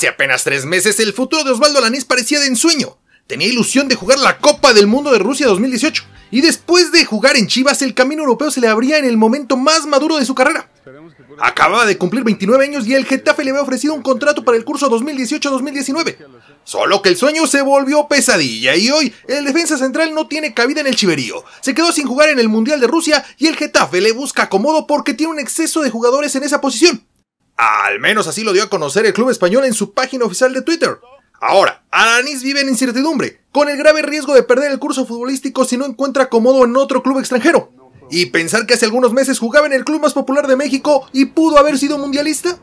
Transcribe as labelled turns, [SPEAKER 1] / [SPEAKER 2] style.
[SPEAKER 1] Hace apenas tres meses el futuro de Osvaldo Alanés parecía de ensueño. Tenía ilusión de jugar la Copa del Mundo de Rusia 2018 y después de jugar en Chivas el camino europeo se le abría en el momento más maduro de su carrera. Acababa de cumplir 29 años y el Getafe le había ofrecido un contrato para el curso 2018-2019. Solo que el sueño se volvió pesadilla y hoy el defensa central no tiene cabida en el chiverío. Se quedó sin jugar en el Mundial de Rusia y el Getafe le busca acomodo porque tiene un exceso de jugadores en esa posición. Al menos así lo dio a conocer el club español en su página oficial de Twitter. Ahora, Aranis vive en incertidumbre, con el grave riesgo de perder el curso futbolístico si no encuentra acomodo en otro club extranjero. Y pensar que hace algunos meses jugaba en el club más popular de México y pudo haber sido mundialista.